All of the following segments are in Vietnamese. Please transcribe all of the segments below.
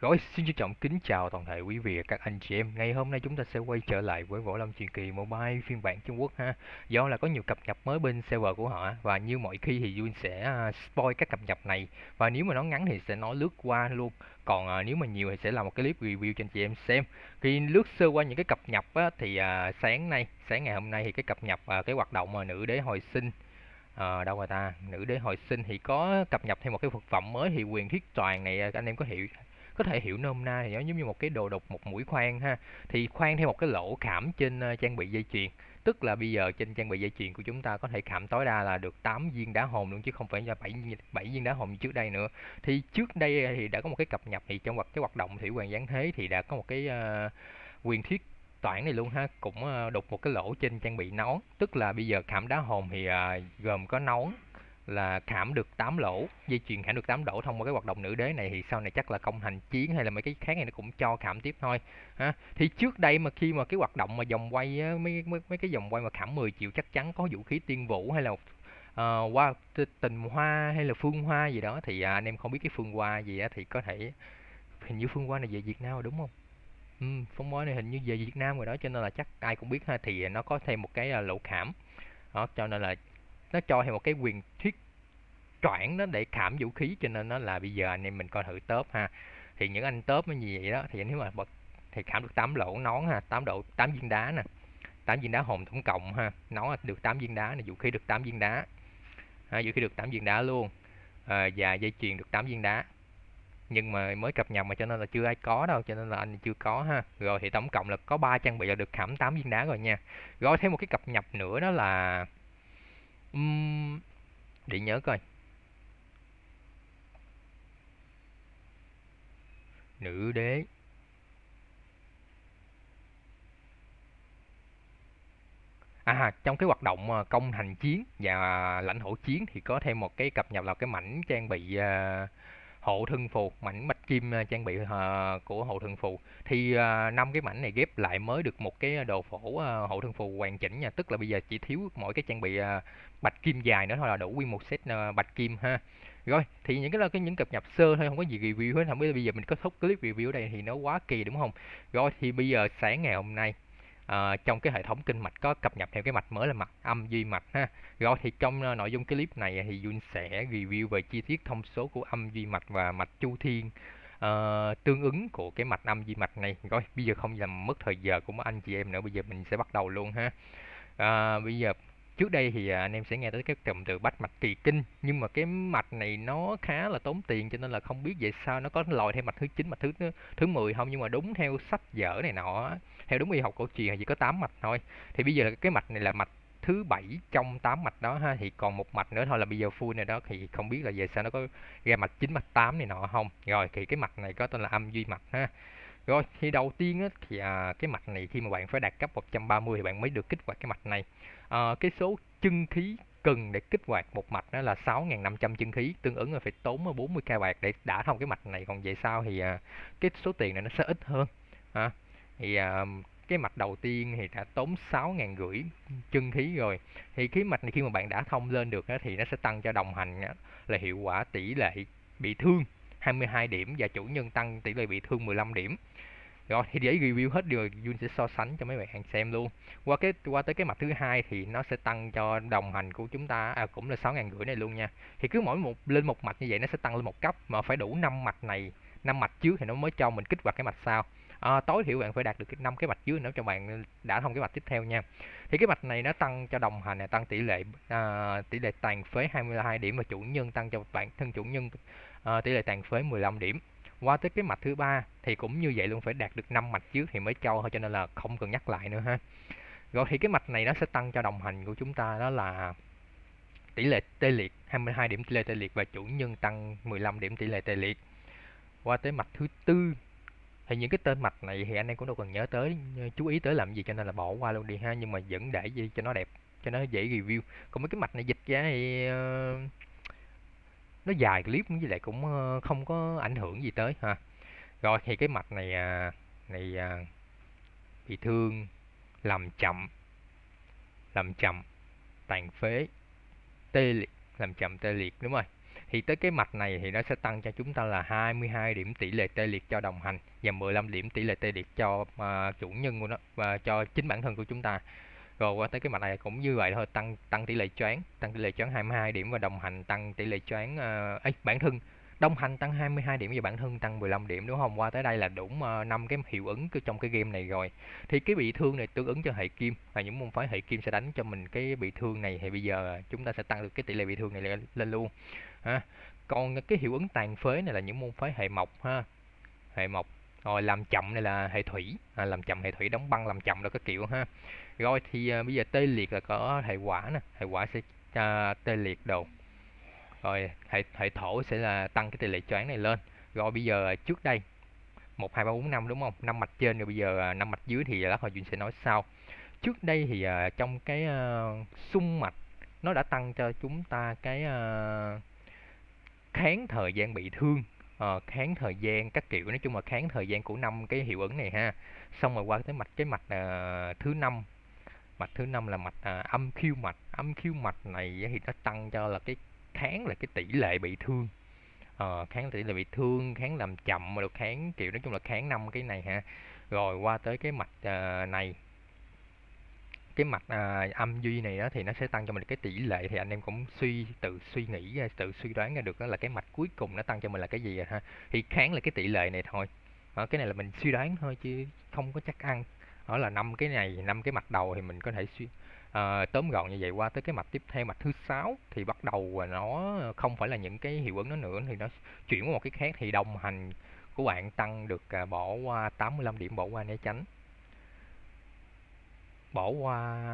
Rồi xin trân trọng kính chào toàn thể quý vị và các anh chị em. Ngày hôm nay chúng ta sẽ quay trở lại với Võ Lâm Truyền Kỳ Mobile phiên bản Trung Quốc ha. Do là có nhiều cập nhật mới bên server của họ và như mọi khi thì Jun sẽ à, spoil các cập nhật này và nếu mà nó ngắn thì sẽ nói lướt qua luôn. Còn à, nếu mà nhiều thì sẽ làm một cái clip review cho anh chị em xem. Khi lướt sơ qua những cái cập nhật á, thì à, sáng nay, sáng ngày hôm nay thì cái cập nhật à, cái hoạt động mà nữ đế hồi sinh ờ, đâu rồi ta nữ đế hồi sinh thì có cập nhật thêm một cái vật phẩm mới thì quyền thiết toàn này anh em có hiểu có thể hiểu nôm na thì nó giống như một cái đồ độc một mũi khoan ha thì khoan thêm một cái lỗ khảm trên ờ, trang bị dây chuyền tức là bây giờ trên trang bị dây chuyền của chúng ta có thể khảm tối đa là được 8 viên đá hồn luôn chứ không phải là 7 7 viên đá hồn như trước đây nữa. Thì trước đây thì đã có một cái cập nhật thì trong hoạt cái hoạt động thủy hoàng giáng thế thì đã có một cái uh, quyền thiết toản này luôn ha cũng ờ, đục một cái lỗ trên trang bị nón tức là bây giờ khảm đá hồn thì ờ, gồm có nón là khảm được 8 lỗ dây chuyền khảm được 8 lỗ thông qua cái hoạt động nữ đế này thì sau này chắc là công hành chiến hay là mấy cái khác này nó cũng cho khảm tiếp thôi ha thì trước đây mà khi mà cái hoạt động mà vòng quay mấy, mấy mấy cái vòng quay mà khảm 10 triệu chắc chắn có vũ khí tiên vũ hay là uh, ờ, qua wow, tình hoa hay là phương hoa gì đó thì à, anh em không biết cái phương hoa gì á thì có thể hình như phương hoa này về Việt Nam đúng không phong ừ, phóng mới này hình như về Việt Nam rồi đó cho nên là chắc ai cũng biết ha thì nó có thêm một cái à, lỗ khảm đó, cho nên là nó cho thêm một cái quyền thuyết trọn nó để khảm vũ khí cho nên nó là bây giờ anh em mình coi thử tớp ha thì những anh tớp nó như vậy đó thì nếu mà bật thì khảm được 8 lỗ nón ha 8 độ 8 viên đá nè 8 viên đá hồn tổng cộng ha nón được 8 viên đá này vũ khí được 8 viên đá ha, vũ khí được 8 viên đá luôn à, và dây chuyền được 8 viên đá nhưng mà mới cập nhật mà cho nên là chưa ai có đâu cho nên là anh chưa có ha rồi thì tổng cộng là có ba trang bị là được khảm 8 viên đá rồi nha rồi thêm một cái cập nhật nữa đó là um, để nhớ coi nữ đế À, trong cái hoạt động ờ, công thành chiến và lãnh thổ chiến thì có thêm một cái cập nhật là cái mảnh trang bị uh, hộ thân phù mảnh bạch kim à, trang bị à, của hộ thân phù thì à, năm cái mảnh này ghép lại mới được một cái đồ phổ hộ thân phù hoàn chỉnh nha tức là bây giờ chỉ thiếu mỗi cái trang bị bạch kim dài nữa thôi là đủ nguyên một set bạch kim ha rồi thì những cái là cái những cập nhật sơ thôi không có gì review hết không biết bây giờ mình kết thúc clip review ở đây thì nó quá kỳ đúng không rồi thì bây giờ sáng ngày hôm nay uh, trong cái hệ thống kinh mạch có cập nhật theo cái mạch mới là mạch âm duy mạch ha rồi thì trong ờ, nội dung clip này thì Jun sẽ review về chi tiết thông số của âm duy mạch và mạch chu thiên uh, tương ứng của cái mạch âm duy mạch này rồi bây giờ không làm mất thời giờ của anh chị em nữa bây giờ mình sẽ bắt đầu luôn ha uh, bây giờ trước đây thì à, anh em sẽ nghe tới cái cụm từ bách mạch kỳ kinh nhưng mà cái mạch này nó khá là tốn tiền cho nên là không biết vậy sao nó có lòi theo mạch thứ 9, mạch thứ thứ 10 không nhưng mà đúng theo sách vở này nọ theo đúng y học cổ truyền chỉ có 8 mạch thôi thì bây giờ là cái mạch này là mạch thứ bảy trong 8 mạch đó ha thì còn một mạch nữa thôi là bây giờ full này đó thì không biết là về sao nó có ra mạch 9 mạch 8 này nọ không rồi thì cái mạch này có tên là âm duy mạch ha rồi thì đầu tiên á, thì à, cái mạch này khi mà bạn phải đạt cấp 130 thì bạn mới được kích hoạt cái mạch này à, cái số chân khí cần để kích hoạt một mạch đó là 6.500 chân khí tương ứng là phải tốn 40 k bạc để đã thông cái mạch này còn về sau thì à, cái số tiền này nó sẽ ít hơn à, thì à, cái mạch đầu tiên thì đã tốn 6 ngàn rưỡi chân khí rồi thì khí mạch này khi mà bạn đã thông lên được đó, thì nó sẽ tăng cho đồng hành đó, là hiệu quả tỷ lệ bị thương 22 điểm và chủ nhân tăng tỷ lệ bị thương 15 điểm rồi thì để review hết rồi Jun sẽ so sánh cho mấy bạn xem luôn qua cái qua tới cái mặt thứ hai thì nó sẽ tăng cho đồng hành của chúng ta à, cũng là sáu ngàn rưỡi này luôn nha thì cứ mỗi một lên một mạch như vậy nó sẽ tăng lên một cấp mà phải đủ năm mạch này năm mạch trước thì nó mới cho mình kích hoạt cái mạch sau à, tối thiểu bạn phải đạt được năm cái mạch dưới nữa cho bạn đã thông cái mạch tiếp theo nha thì cái mạch này nó tăng cho đồng hành này tăng tỷ lệ à, tỷ lệ tàn phế 22 điểm và chủ nhân tăng cho bản thân chủ nhân à, tỷ lệ tàn phế 15 điểm qua tới cái mạch thứ ba thì cũng như vậy luôn phải đạt được năm mạch trước thì mới cho thôi cho nên là không cần nhắc lại nữa ha rồi thì cái mạch này nó sẽ tăng cho đồng hành của chúng ta đó là tỷ lệ tê liệt 22 điểm tỷ lệ tê liệt và chủ nhân tăng 15 điểm tỷ lệ tê liệt qua tới mạch thứ tư thì những cái tên mạch này thì anh em cũng đâu cần nhớ tới ờ, chú ý tới làm gì cho nên là bỏ qua luôn đi ha nhưng mà vẫn để gì cho nó đẹp cho nó dễ review còn mấy cái mạch này dịch ra thì uh, nó dài clip với lại cũng uh, không có ảnh hưởng gì tới ha rồi thì cái mạch này uh, này uh, bị thương làm chậm làm chậm tàn phế tê liệt làm chậm tê liệt đúng rồi thì tới cái mạch này thì nó sẽ tăng cho chúng ta là 22 điểm tỷ lệ tê liệt cho đồng hành và 15 điểm tỷ lệ tê liệt cho uh, chủ nhân của nó và cho chính bản thân của chúng ta rồi qua tới cái mặt này cũng như vậy thôi tăng tăng tỷ lệ choáng tăng tỷ lệ choáng 22 điểm và đồng hành tăng tỷ lệ choáng uh, bản thân đồng hành tăng 22 điểm và bản thân tăng 15 điểm đúng không qua tới đây là đủ à, năm cái hiệu ứng trong cái game này rồi thì cái bị thương này tương ứng cho hệ kim và những môn phái hệ kim sẽ đánh cho mình cái bị thương này thì bây giờ chúng ta sẽ tăng được cái tỷ lệ bị thương này lên luôn ha. còn cái hiệu ứng tàn phế này là những môn phái hệ mộc ha hệ mộc rồi làm chậm này là hệ thủy à, làm chậm hệ thủy đóng băng làm chậm là các kiểu ha rồi thì à, bây giờ tê liệt là có hệ quả nè hệ quả sẽ à, tê liệt đồ rồi hệ hệ thổ sẽ là tăng cái tỷ lệ choáng này lên rồi bây giờ trước đây một hai ba bốn năm đúng không năm mạch trên rồi bây giờ à, năm mạch dưới thì lát hồi Duyên sẽ nói sau trước đây thì uh, trong cái uh, à, sung mạch nó đã tăng cho chúng ta cái uh, kháng thời gian bị thương uh, kháng thời gian các kiểu nói chung là kháng thời gian của năm cái hiệu ứng này ha xong rồi qua tới mạch cái mạch uh, ờ, thứ năm mạch thứ năm là mạch uh, ờ, âm khiêu mạch âm khiêu mạch này thì nó tăng cho là cái kháng là cái tỷ lệ bị thương uh, kháng tỷ lệ bị thương kháng làm chậm mà được kháng kiểu nói chung là kháng năm cái này ha rồi qua tới cái mạch uh, này cái mặt à, âm duy này đó thì nó sẽ tăng cho mình cái tỷ lệ thì anh em cũng suy tự suy nghĩ à, tự suy đoán ra được đó là cái mạch cuối cùng nó tăng cho mình là cái gì rồi à ha thì kháng là cái tỷ lệ này thôi đó, cái này là mình suy đoán thôi chứ không có chắc ăn đó là năm cái này năm cái mặt đầu thì mình có thể suy à, tóm gọn như vậy qua tới cái mạch tiếp theo mạch thứ sáu thì bắt đầu nó không phải là những cái hiệu ứng nó nữa thì nó chuyển qua một cái khác thì đồng hành của bạn tăng được à, bỏ qua 85 điểm bỏ qua né tránh bỏ qua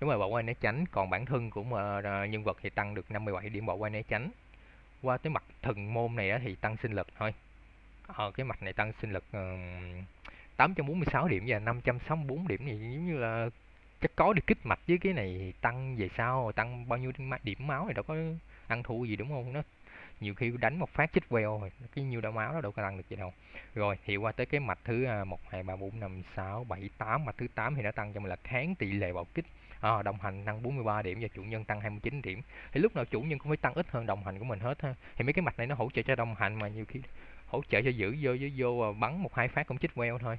đúng rồi bỏ qua né tránh còn bản thân của uh, nhân vật thì tăng được 57 điểm bỏ qua né tránh qua tới mặt thần môn này thì tăng sinh lực thôi ờ, cái mặt này tăng sinh lực ờ, uh, 846 điểm và 564 điểm thì giống như là chắc có được kích mạch với cái này tăng về sau tăng bao nhiêu điểm máu thì đâu có ăn thua gì đúng không nó nhiều khi đánh một phát chích veo rồi cái nhiêu đã máu nó đâu có tăng được gì đâu rồi thì qua tới cái mạch thứ à, một hai ba bốn năm sáu bảy tám mạch thứ 8 thì nó tăng cho mình là kháng tỷ lệ bạo kích à, đồng hành tăng 43 điểm và chủ nhân tăng 29 điểm thì lúc nào chủ nhân cũng phải tăng ít hơn đồng hành của mình hết ha thì mấy cái mạch này nó hỗ trợ cho đồng hành mà nhiều khi hỗ trợ cho giữ vô vô, vô và bắn một hai phát cũng chích queo thôi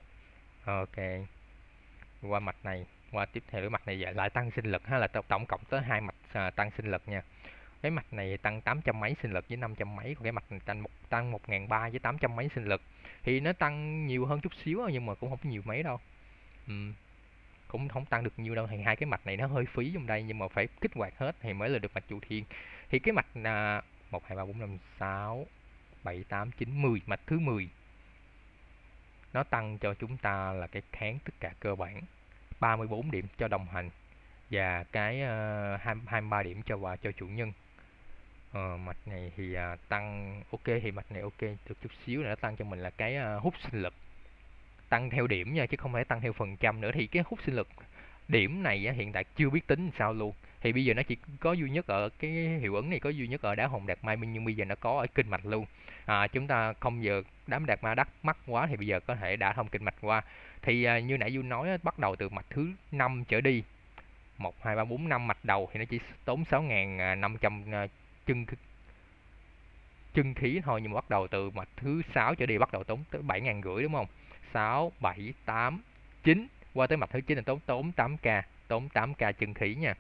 ok qua mạch này qua tiếp theo cái mạch này dạ, lại tăng sinh lực ha là tổng cộng tới hai mạch à, tăng sinh lực nha cái mạch này tăng 800 mấy sinh lực với 500 mấy của cái mạch này tăng một tăng 1300 với 800 mấy sinh lực thì nó tăng nhiều hơn chút xíu nhưng mà cũng không nhiều mấy đâu ừ. cũng không tăng được nhiều đâu thì hai cái mạch này nó hơi phí trong đây nhưng mà phải kích hoạt hết thì mới là được mạch chủ thiên thì cái mạch là một hai ba bốn năm sáu bảy tám chín mười mạch thứ 10 nó tăng cho chúng ta là cái kháng tất cả cơ bản 34 điểm cho đồng hành và cái uh, à, 23 điểm cho và cho chủ nhân ờ, mạch này thì à, tăng ok thì mạch này ok được chút xíu nữa tăng cho mình là cái à, hút sinh lực tăng theo điểm nha chứ không phải tăng theo phần trăm nữa thì cái hút sinh lực điểm này á, hiện tại chưa biết tính sao luôn thì bây giờ nó chỉ có duy nhất ở cái hiệu ứng này có duy nhất ở đá hồng đạt mai nhưng bây giờ nó có ở kinh mạch luôn à, chúng ta không giờ đám đạt ma đắt mắc quá thì bây giờ có thể đã thông kinh mạch qua thì à, như nãy du nói bắt đầu từ mạch thứ 5 trở đi 1, 2, 3, 4, 5 mạch đầu thì nó chỉ tốn 6.500 chân chân khí thôi nhưng mà bắt đầu từ mạch thứ sáu trở đi bắt đầu tốn tới bảy ngàn rưỡi đúng không 6 7 8 9 qua tới mặt thứ 9 là tốn tốn 8k tốn 8k chân khí nha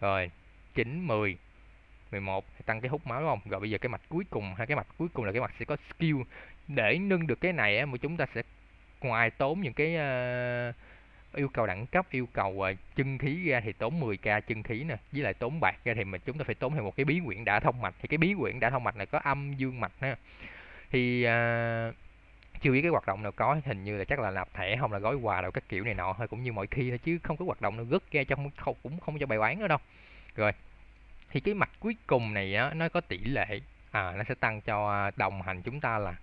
rồi 9 10 11 tăng cái hút máu đúng không rồi bây giờ cái mạch cuối cùng hai cái mạch cuối cùng là cái mạch sẽ có skill để nâng được cái này á mà chúng ta sẽ ngoài tốn những cái uh, yêu cầu đẳng cấp yêu cầu ờ, chân khí ra thì tốn 10k chân khí nè với lại tốn bạc ra thì mình chúng ta phải tốn thêm một cái bí quyển đã thông mạch thì cái bí quyển đã thông mạch này có âm dương mạch ha thì à, chưa biết cái hoạt động nào có hình như là chắc là nạp thẻ không là gói quà đâu các kiểu này nọ hay cũng như mọi khi thôi chứ không có hoạt động nào gất ra trong không cũng không cho bài bán nữa đâu rồi thì cái mặt cuối cùng này á nó có tỷ lệ à, nó sẽ tăng cho ờ, đồng hành chúng ta là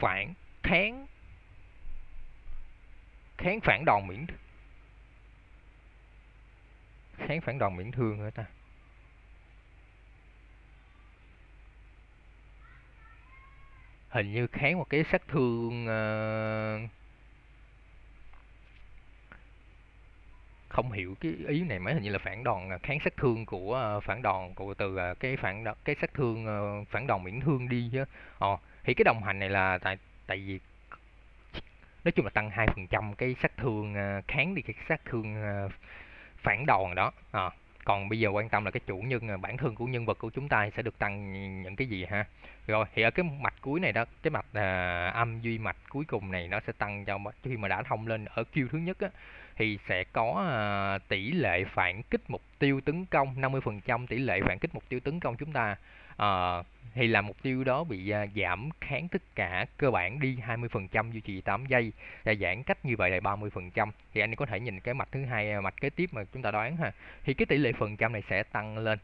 phản kháng kháng phản đòn miễn kháng phản đòn miễn thương nữa ta hình như kháng một cái sát thương uh, không hiểu cái ý này mới hình như là phản đòn ờ, kháng sát thương của ờ, phản đòn của từ cái phản đòn, cái sát thương phản đòn miễn thương đi chứ. Ờ, thì cái đồng hành này là tại tại vì nói chung là tăng hai phần trăm cái sát thương à, kháng đi cái sát thương à, phản đòn đó à, còn bây giờ quan tâm là cái chủ nhân à, bản thân của nhân vật của chúng ta sẽ được tăng những cái gì ha rồi thì ở cái mạch cuối này đó cái mạch à, âm duy mạch cuối cùng này nó sẽ tăng cho khi mà đã thông lên ở Q thứ nhất á, thì sẽ có à, tỷ lệ phản kích mục tiêu tấn công 50% tỷ lệ phản kích mục tiêu tấn công chúng ta à, thì là mục tiêu đó bị à, giảm kháng tất cả cơ bản đi 20% duy trì 8 giây và giãn cách như vậy là 30% thì anh có thể nhìn cái mạch thứ hai à, mạch kế tiếp mà chúng ta đoán ha thì cái tỷ lệ phần trăm này sẽ tăng lên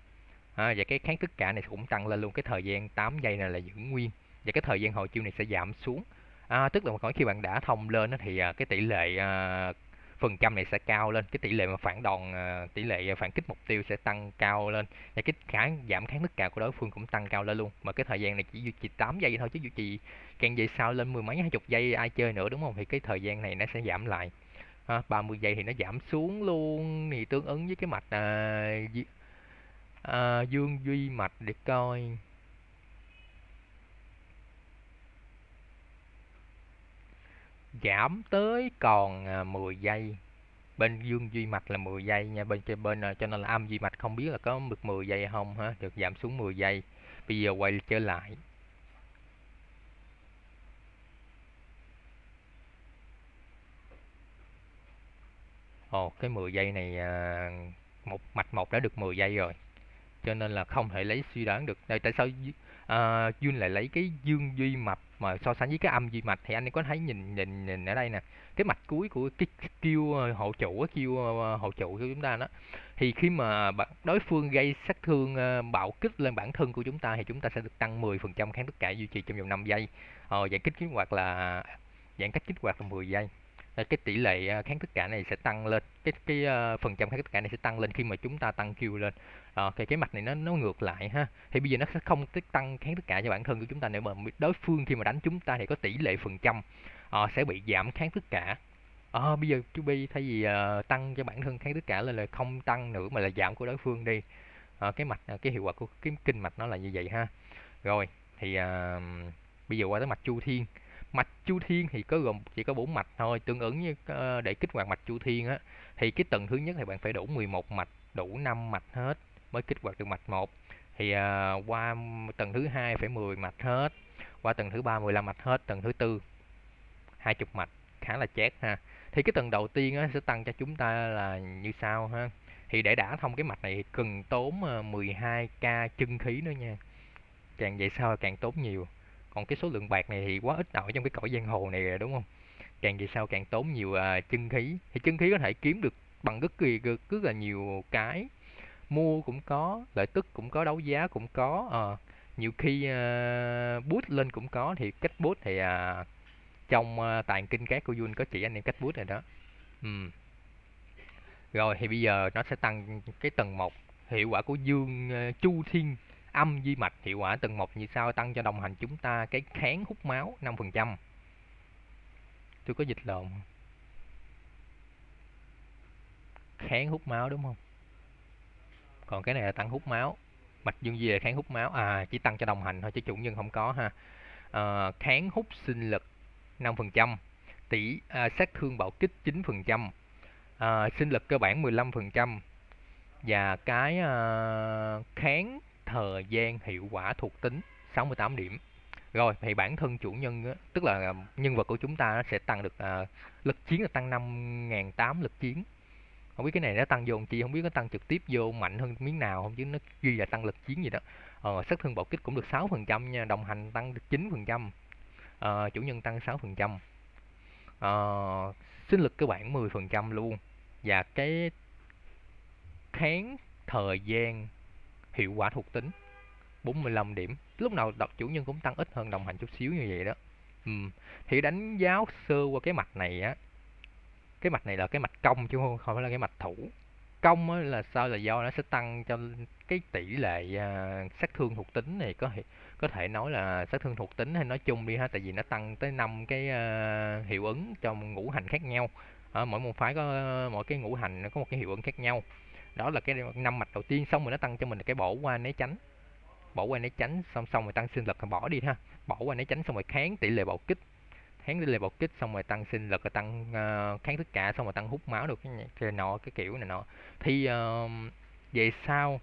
à, và cái kháng tất cả này cũng tăng lên luôn cái thời gian 8 giây này là giữ nguyên và cái thời gian hồi chiêu này sẽ giảm xuống à, tức là khoảng khi bạn đã thông lên thì à, cái tỷ lệ à, phần trăm này sẽ cao lên cái tỷ lệ mà phản đòn ờ, tỷ lệ phản kích mục tiêu sẽ tăng cao lên và cái khả giảm kháng mức cào của đối phương cũng tăng cao lên luôn mà cái thời gian này chỉ duy trì 8 giây thôi chứ duy trì càng về sau lên mười mấy hai chục giây ai chơi nữa đúng không thì cái thời gian này nó sẽ giảm lại ha, à, 30 giây thì nó giảm xuống luôn thì tương ứng với cái mạch à, à, dương duy mạch để coi giảm tới còn 10 à, giây bên dương duy mạch là 10 giây nha bên kia bên à, cho nên là âm duy mạch không biết là có mực 10 giây không ha được giảm xuống 10 giây bây giờ quay trở lại Ồ, cái 10 giây này à, một mạch một đã được 10 giây rồi cho nên là không thể lấy suy đoán được đây tại sao à, Jun lại lấy cái dương duy mạch mà so sánh với cái âm di mạch thì anh em có thấy nhìn nhìn nhìn ở đây nè cái mạch cuối của cái kêu ờ, hộ chủ kêu ờ, ờ, hộ chủ của chúng ta đó thì khi mà đối phương gây sát thương bạo kích lên bản thân của chúng ta thì chúng ta sẽ được tăng 10% kháng tất cả duy trì trong vòng 5 giây ờ, dạng kích kích hoạt là giãn cách kích hoạt là 10 giây Ờ, cái tỷ lệ ờ, kháng tất cả này sẽ tăng lên cái cái uh, phần trăm kháng tất cả này sẽ tăng lên khi mà chúng ta tăng Q lên đó, cái cái mạch này nó nó ngược lại ha thì bây giờ nó sẽ không tăng kháng tất cả cho bản thân của chúng ta nếu mà đối phương khi mà đánh chúng ta thì có tỷ lệ phần trăm uh, sẽ bị giảm kháng tất cả à, bây giờ chú bi thay vì uh, tăng cho bản thân kháng tất cả lên là, không tăng nữa mà là giảm của đối phương đi à, cái mặt cái hiệu quả của cái kinh mạch nó là như vậy ha rồi thì uh, bây giờ qua tới mặt chu thiên mạch chu thiên thì có gồm chỉ có bốn mạch thôi tương ứng như ờ, để kích hoạt mạch chu thiên á thì cái tầng thứ nhất thì bạn phải đủ 11 mạch đủ 5 mạch hết mới kích hoạt được mạch một thì uh, qua tầng thứ hai phải 10 mạch hết qua tầng thứ ba 15 mạch hết tầng thứ tư 20 mạch khá là chét ha thì cái tầng đầu tiên á, sẽ tăng cho chúng ta là như sau ha thì để đã thông cái mạch này cần tốn 12k ờ, chân khí nữa nha càng vậy sau càng tốn nhiều còn cái số lượng bạc này thì quá ít ỏi trong cái cõi giang hồ này rồi đúng không càng về sau càng tốn nhiều uh, chân khí thì chân khí có thể kiếm được bằng rất kỳ rất là nhiều cái mua cũng có lợi tức cũng có đấu giá cũng có uh, nhiều khi uh, bút lên cũng có thì cách bút thì uh, trong uh, tàn kinh cát của Jun có chỉ anh em cách bút rồi đó uhm. rồi thì bây giờ nó sẽ tăng cái tầng 1 hiệu quả của dương uh, chu thiên âm di mạch hiệu quả từng một như sau tăng cho đồng hành chúng ta cái kháng hút máu 5%. Tôi có dịch lộn. Kháng hút máu đúng không? Còn cái này là tăng hút máu. Mạch dương gì là kháng hút máu. À, chỉ tăng cho đồng hành thôi chứ chủ nhân không có ha. À, kháng hút sinh lực 5%. Tỷ à, sát thương bạo kích 9%. À, ờ, sinh lực cơ bản 15% và cái uh, kháng thời gian hiệu quả thuộc tính 68 điểm rồi thì bản thân chủ nhân tức là à, nhân vật của chúng ta sẽ tăng được à, lực chiến là tăng 008 lực chiến không biết cái này nó tăng vô chị không biết có tăng trực tiếp vô mạnh hơn miếng nào không chứ nó duy là tăng lực chiến gì đó ờ, sát thương bạo kích cũng được 6 phần trăm nha đồng hành tăng được 9 phần trăm ờ, chủ nhân tăng 6 phần trăm ờ, sinh lực cơ bản 10 phần trăm luôn và cái kháng thời gian hiệu quả thuộc tính 45 điểm lúc nào đọc chủ nhân cũng tăng ít hơn đồng hành chút xíu như vậy đó ừ. thì đánh giáo sơ qua cái mặt này á cái mặt này là cái mạch công chứ không phải là cái mạch thủ công á, là sao là do nó sẽ tăng cho cái tỷ lệ à, sát thương thuộc tính này có thể có thể nói là sát thương thuộc tính hay nói chung đi ha tại vì nó tăng tới năm cái à, hiệu ứng trong ngũ hành khác nhau ở mỗi môn phái có à, mỗi cái ngũ hành nó có một cái hiệu ứng khác nhau đó là cái năm mạch đầu tiên xong rồi nó tăng cho mình là cái bổ qua né tránh bổ qua né tránh xong xong rồi tăng sinh lực bỏ đi ha bổ qua né tránh xong rồi kháng tỷ lệ bạo kích kháng tỷ lệ bạo kích xong rồi tăng sinh lực rồi tăng uh, kháng tất cả xong rồi tăng hút máu được cái, nọ cái kiểu này nọ thì uh, về sau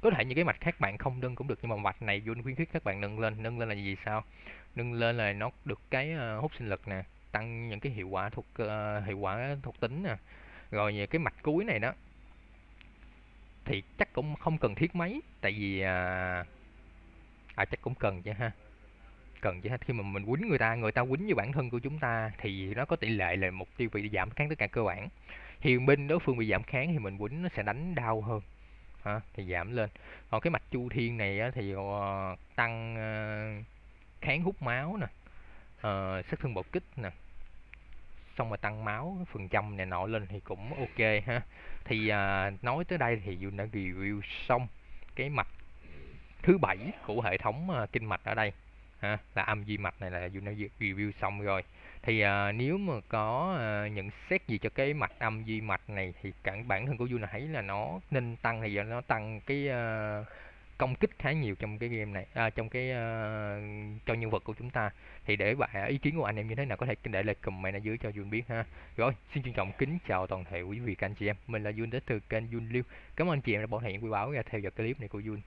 có thể những cái mạch khác bạn không nâng cũng được nhưng mà mạch này Jun khuyến khích các bạn nâng lên nâng lên là gì sao nâng lên là nó được cái uh, hút sinh lực nè tăng những cái hiệu quả thuộc uh, hiệu quả thuộc tính nè rồi cái mạch cuối này đó thì chắc cũng không cần thiết mấy tại vì à, à chắc cũng cần chứ ha cần chứ ha khi mà mình quýnh người ta người ta quýnh với bản thân của chúng ta thì nó có tỷ lệ là mục tiêu bị giảm kháng tất cả cơ bản Hiền binh đối phương bị giảm kháng thì mình quýnh nó sẽ đánh đau hơn ha, thì giảm lên còn cái mạch chu thiên này á, thì uh, tăng uh, kháng hút máu nè uh, ờ, sát thương bột kích nè xong rồi tăng máu phần trăm này nọ lên thì cũng ok ha thì à, nói tới đây thì dù đã review xong cái mạch thứ bảy của hệ thống à, kinh mạch ở đây ha là âm duy mạch này là dù đã review xong rồi thì à, nếu mà có à, nhận xét gì cho cái mạch âm duy mạch này thì cản bản thân của du này thấy là nó nên tăng thì giờ nó tăng cái à, công kích khá nhiều trong cái game này à, trong cái uh, cho nhân vật của chúng ta thì để bạn ý kiến của anh em như thế nào có thể để lại comment ở dưới cho Jun biết ha rồi xin trân trọng kính chào toàn thể quý vị các anh chị em mình là Jun đến từ kênh Jun Liêu cảm ơn chị em đã bỏ thời gian quý báo ra theo dõi clip này của Jun